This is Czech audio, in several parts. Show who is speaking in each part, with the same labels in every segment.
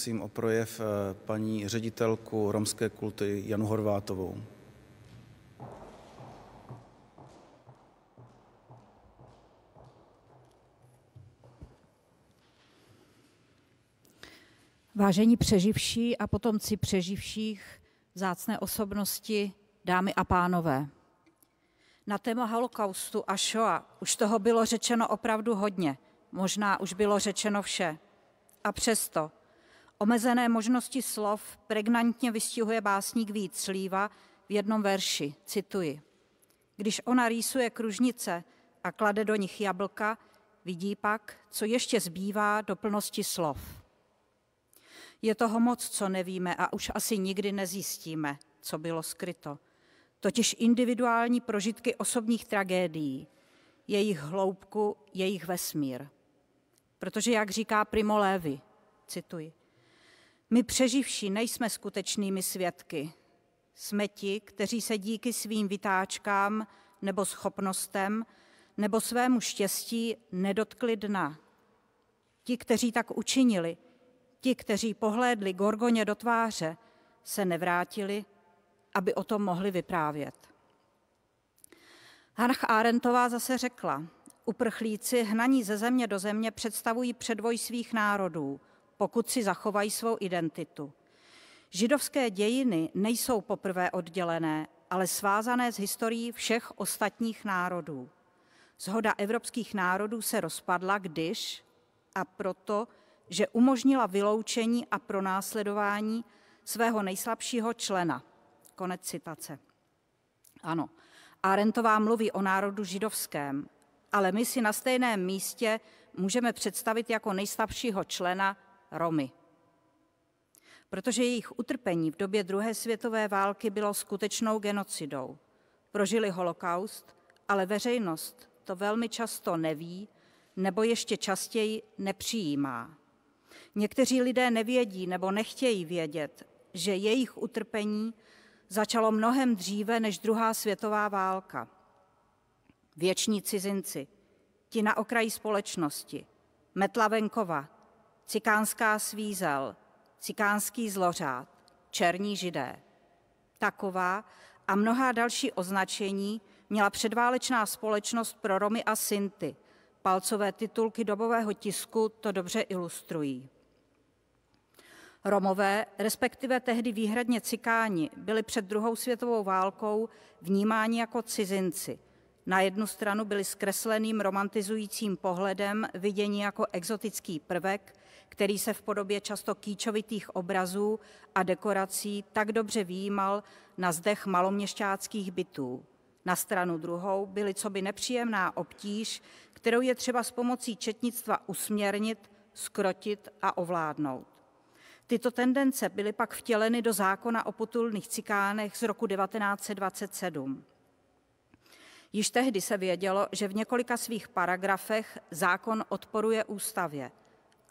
Speaker 1: Prosím o projev eh, paní ředitelku romské kulty Janu Horvátovou. Vážení přeživší a potomci přeživších, zácné osobnosti, dámy a pánové. Na téma holokaustu a Shoa už toho bylo řečeno opravdu hodně, možná už bylo řečeno vše. A přesto Omezené možnosti slov pregnantně vystihuje básník Vít Slíva v jednom verši, cituji. Když ona rýsuje kružnice a klade do nich jablka, vidí pak, co ještě zbývá do plnosti slov. Je toho moc, co nevíme a už asi nikdy nezjistíme, co bylo skryto. Totiž individuální prožitky osobních tragédií, jejich hloubku, jejich vesmír. Protože, jak říká Primo Levi, cituji, my přeživší nejsme skutečnými svědky. Jsme ti, kteří se díky svým vytáčkám nebo schopnostem nebo svému štěstí nedotkli dna. Ti, kteří tak učinili, ti, kteří pohlédli Gorgoně do tváře, se nevrátili, aby o tom mohli vyprávět. Hanch Arentová zase řekla, uprchlíci hnaní ze země do země představují předvoj svých národů – pokud si zachovají svou identitu. Židovské dějiny nejsou poprvé oddělené, ale svázané s historií všech ostatních národů. Zhoda evropských národů se rozpadla, když a proto, že umožnila vyloučení a pronásledování svého nejslabšího člena. Konec citace. Ano, Arentová mluví o národu židovském, ale my si na stejném místě můžeme představit jako nejslabšího člena Romy. Protože jejich utrpení v době druhé světové války bylo skutečnou genocidou. Prožili holokaust, ale veřejnost to velmi často neví nebo ještě častěji nepřijímá. Někteří lidé nevědí nebo nechtějí vědět, že jejich utrpení začalo mnohem dříve než druhá světová válka. Věční cizinci, ti na okraji společnosti, metla venkova, cikánská svízel, cikánský zlořád, černí židé. Taková a mnohá další označení měla předválečná společnost pro Romy a Sinty. Palcové titulky dobového tisku to dobře ilustrují. Romové, respektive tehdy výhradně cikáni, byli před druhou světovou válkou vnímáni jako cizinci. Na jednu stranu byli zkresleným romantizujícím pohledem viděni jako exotický prvek, který se v podobě často kýčovitých obrazů a dekorací tak dobře výjímal na zdech maloměšťáckých bytů. Na stranu druhou byly coby nepříjemná obtíž, kterou je třeba s pomocí četnictva usměrnit, skrotit a ovládnout. Tyto tendence byly pak vtěleny do zákona o potulných cikánech z roku 1927. Již tehdy se vědělo, že v několika svých paragrafech zákon odporuje ústavě –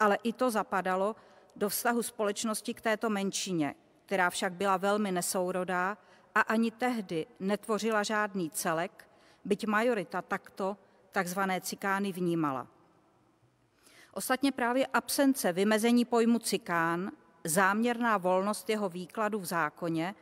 Speaker 1: ale i to zapadalo do vztahu společnosti k této menšině, která však byla velmi nesourodá a ani tehdy netvořila žádný celek, byť majorita takto takzvané cikány vnímala. Ostatně právě absence vymezení pojmu cikán, záměrná volnost jeho výkladu v zákoně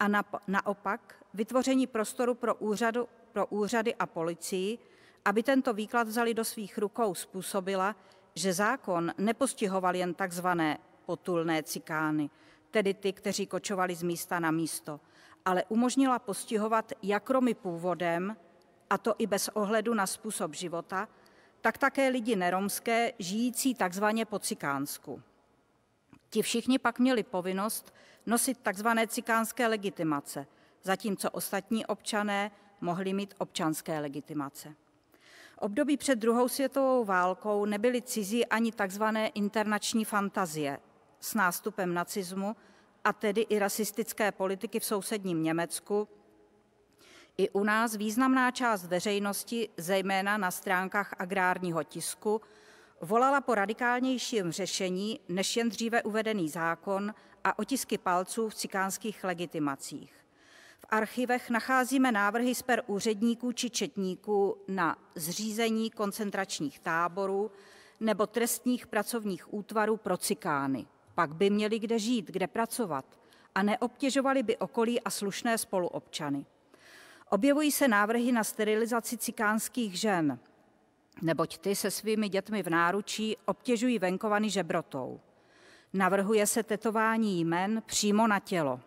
Speaker 1: a naopak vytvoření prostoru pro, úřadu, pro úřady a policii, aby tento výklad vzali do svých rukou, způsobila, že zákon nepostihoval jen takzvané potulné cikány, tedy ty, kteří kočovali z místa na místo, ale umožnila postihovat jak Romy původem, a to i bez ohledu na způsob života, tak také lidi neromské, žijící takzvaně po cikánsku. Ti všichni pak měli povinnost nosit takzvané cikánské legitimace, zatímco ostatní občané mohli mít občanské legitimace období před druhou světovou válkou nebyly cizí ani tzv. internační fantazie. S nástupem nacismu, a tedy i rasistické politiky v sousedním Německu, i u nás významná část veřejnosti, zejména na stránkách agrárního tisku, volala po radikálnějším řešení než jen dříve uvedený zákon a otisky palců v cikánských legitimacích archivech nacházíme návrhy z per úředníků či četníků na zřízení koncentračních táborů nebo trestních pracovních útvarů pro cikány. Pak by měli kde žít, kde pracovat a neobtěžovali by okolí a slušné spoluobčany. Objevují se návrhy na sterilizaci cikánských žen, neboť ty se svými dětmi v náručí obtěžují venkovany žebrotou. Navrhuje se tetování jmen přímo na tělo.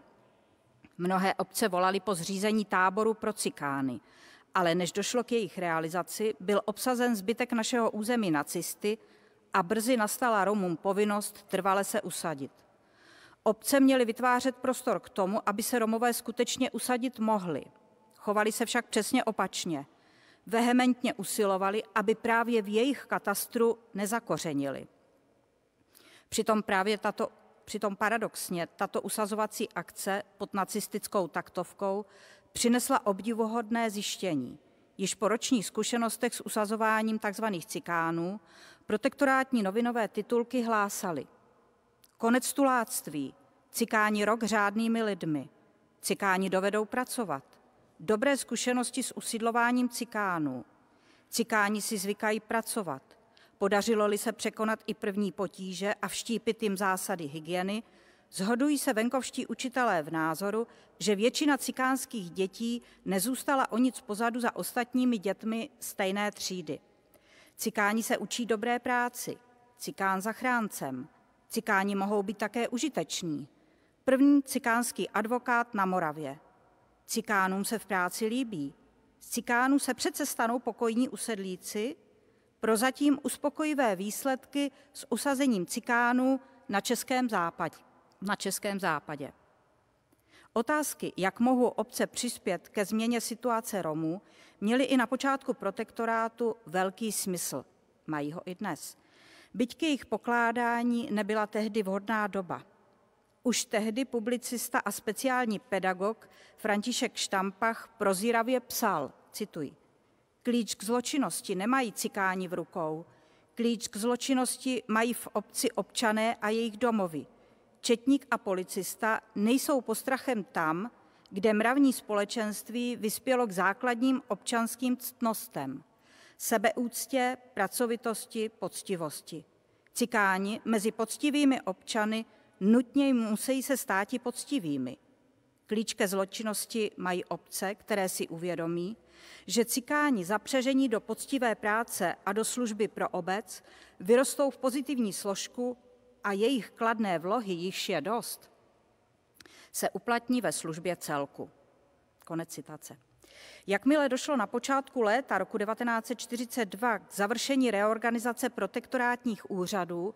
Speaker 1: Mnohé obce volaly po zřízení táboru pro cikány, ale než došlo k jejich realizaci, byl obsazen zbytek našeho území nacisty a brzy nastala Romům povinnost trvale se usadit. Obce měly vytvářet prostor k tomu, aby se Romové skutečně usadit mohli. Chovali se však přesně opačně. Vehementně usilovali, aby právě v jejich katastru nezakořenili. Přitom právě tato Přitom paradoxně tato usazovací akce pod nacistickou taktovkou přinesla obdivuhodné zjištění. Již po ročních zkušenostech s usazováním tzv. cikánů protektorátní novinové titulky hlásaly Konec tuláctví, cikáni rok řádnými lidmi, cikáni dovedou pracovat, dobré zkušenosti s usidlováním cikánů, cikáni si zvykají pracovat – Podařilo-li se překonat i první potíže a vštípit jim zásady hygieny, zhodují se venkovští učitelé v názoru, že většina cikánských dětí nezůstala o nic pozadu za ostatními dětmi stejné třídy. Cikáni se učí dobré práci, cikán zachráncem, cikáni mohou být také užiteční. První cikánský advokát na Moravě. Cikánům se v práci líbí. Z cikánů se přece stanou pokojní usedlíci, prozatím uspokojivé výsledky s usazením cikánů na Českém západě. Na Českém západě. Otázky, jak mohou obce přispět ke změně situace Romů, měly i na počátku protektorátu velký smysl. Mají ho i dnes. Byť k jejich pokládání nebyla tehdy vhodná doba. Už tehdy publicista a speciální pedagog František Štampach prozíravě psal, cituji, Klíč k zločinnosti nemají cikáni v rukou. Klíč k zločinnosti mají v obci občané a jejich domovy. Četník a policista nejsou postrachem tam, kde mravní společenství vyspělo k základním občanským ctnostem. Sebeúctě, pracovitosti, poctivosti. Cikáni mezi poctivými občany nutně musí se státi poctivými. Klíč ke zločinnosti mají obce, které si uvědomí, že cikání zapřežení do poctivé práce a do služby pro obec vyrostou v pozitivní složku a jejich kladné vlohy, již je dost, se uplatní ve službě celku. Konec citace. Jakmile došlo na počátku léta roku 1942 k završení reorganizace protektorátních úřadů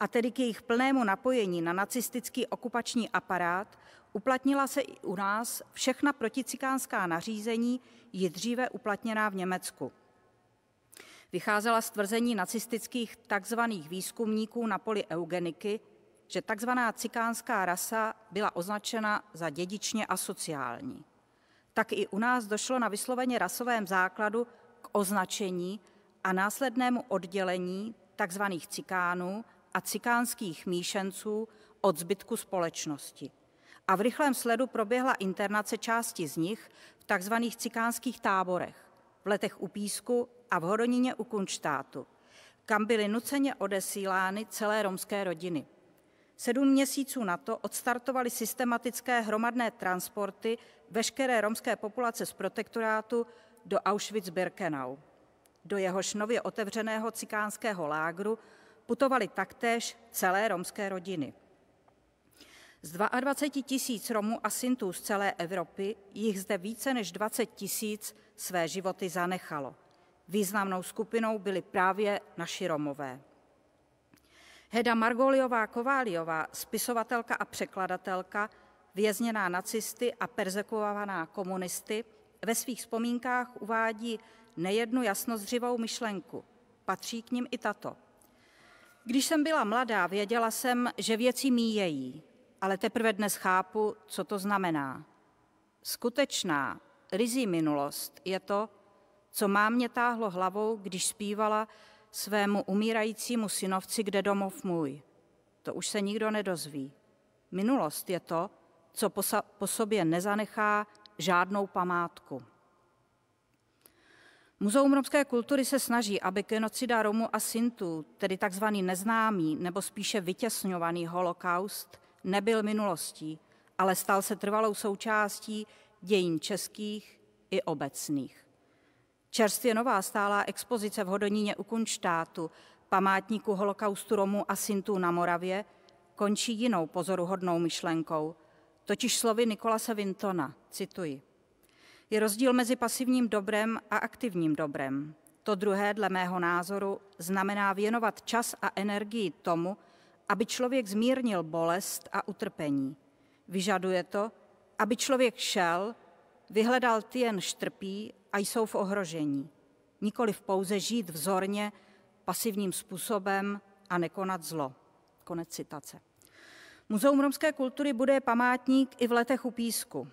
Speaker 1: a tedy k jejich plnému napojení na nacistický okupační aparát, uplatnila se i u nás všechna proticikánská nařízení, ji dříve uplatněná v Německu. Vycházela z tvrzení nacistických tzv. výzkumníků na poli eugeniky, že tzv. cikánská rasa byla označena za dědičně asociální. Tak i u nás došlo na vysloveně rasovém základu k označení a následnému oddělení tzv. cikánů a cikánských míšenců od zbytku společnosti. A v rychlém sledu proběhla internace části z nich v tzv. cikánských táborech, v letech u Písku a v horonině u Kunštátu, kam byly nuceně odesílány celé romské rodiny. Sedm měsíců na to odstartovaly systematické hromadné transporty veškeré romské populace z protektorátu do Auschwitz-Birkenau, do jehož nově otevřeného cikánského lágru Putovali taktéž celé romské rodiny. Z 22 tisíc Romů a Sintů z celé Evropy jich zde více než 20 tisíc své životy zanechalo. Významnou skupinou byli právě naši Romové. Heda Margoliová Kováliová, spisovatelka a překladatelka, vězněná nacisty a persekuovaná komunisty, ve svých vzpomínkách uvádí nejednu jasnozřivou myšlenku. Patří k nim i tato – když jsem byla mladá, věděla jsem, že věci míjejí, ale teprve dnes chápu, co to znamená. Skutečná, rizí minulost je to, co má mě táhlo hlavou, když zpívala svému umírajícímu synovci, kde domov můj. To už se nikdo nedozví. Minulost je to, co po sobě nezanechá žádnou památku. Muzeum romské kultury se snaží, aby genocida Romů a Sintů, tedy tzv. neznámý nebo spíše vytěsňovaný holokaust, nebyl minulostí, ale stal se trvalou součástí dějin českých i obecných. Čerstvě nová stálá expozice v Hodoníně u Kunštátu, památníku holokaustu Romů a Sintů na Moravě, končí jinou pozoruhodnou myšlenkou, totiž slovy Nikolase Vintona, cituji – je rozdíl mezi pasivním dobrem a aktivním dobrem. To druhé, dle mého názoru, znamená věnovat čas a energii tomu, aby člověk zmírnil bolest a utrpení. Vyžaduje to, aby člověk šel, vyhledal ty jen štrpí a jsou v ohrožení. Nikoliv pouze žít vzorně, pasivním způsobem a nekonat zlo. Konec citace. Muzeum romské kultury bude památník i v letech u písku.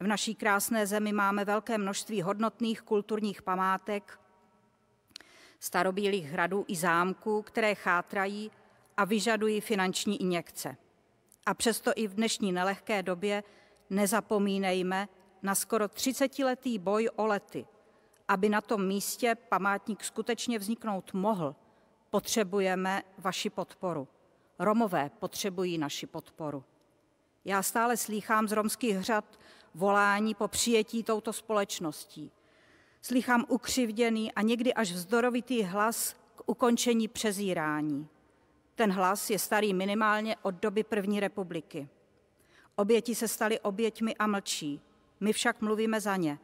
Speaker 1: V naší krásné zemi máme velké množství hodnotných kulturních památek, starobílých hradů i zámků, které chátrají a vyžadují finanční injekce. A přesto i v dnešní nelehké době nezapomínejme na skoro 30-letý boj o lety. Aby na tom místě památník skutečně vzniknout mohl, potřebujeme vaši podporu. Romové potřebují naši podporu. Já stále slýchám z romských řad volání po přijetí touto společností. Slychám ukřivděný a někdy až vzdorovitý hlas k ukončení přezírání. Ten hlas je starý minimálně od doby první republiky. Oběti se staly oběťmi a mlčí. My však mluvíme za ně.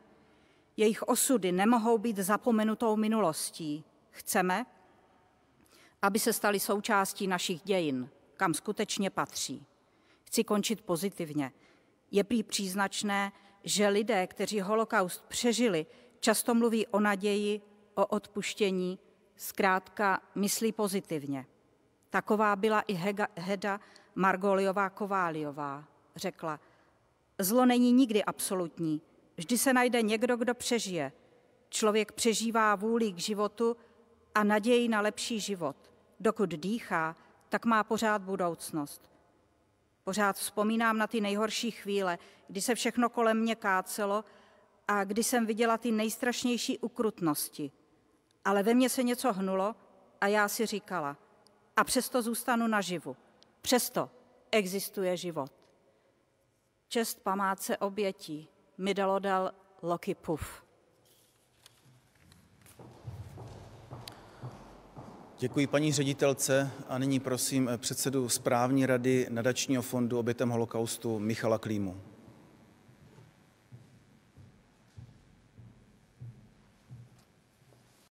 Speaker 1: Jejich osudy nemohou být zapomenutou minulostí. Chceme, aby se staly součástí našich dějin, kam skutečně patří. Chci končit pozitivně. Je prý příznačné, že lidé, kteří holokaust přežili, často mluví o naději, o odpuštění, zkrátka myslí pozitivně. Taková byla i Hega, Heda Margoliová Kováliová. Řekla, zlo není nikdy absolutní, vždy se najde někdo, kdo přežije. Člověk přežívá vůli k životu a naději na lepší život. Dokud dýchá, tak má pořád budoucnost. Pořád vzpomínám na ty nejhorší chvíle, kdy se všechno kolem mě kácelo a kdy jsem viděla ty nejstrašnější ukrutnosti. Ale ve mně se něco hnulo a já si říkala, a přesto zůstanu naživu. Přesto existuje život. Čest památce obětí mi dalo dal Loki Puff. Děkuji paní ředitelce a nyní prosím předsedu správní rady nadačního fondu obětem holokaustu Michala Klímu.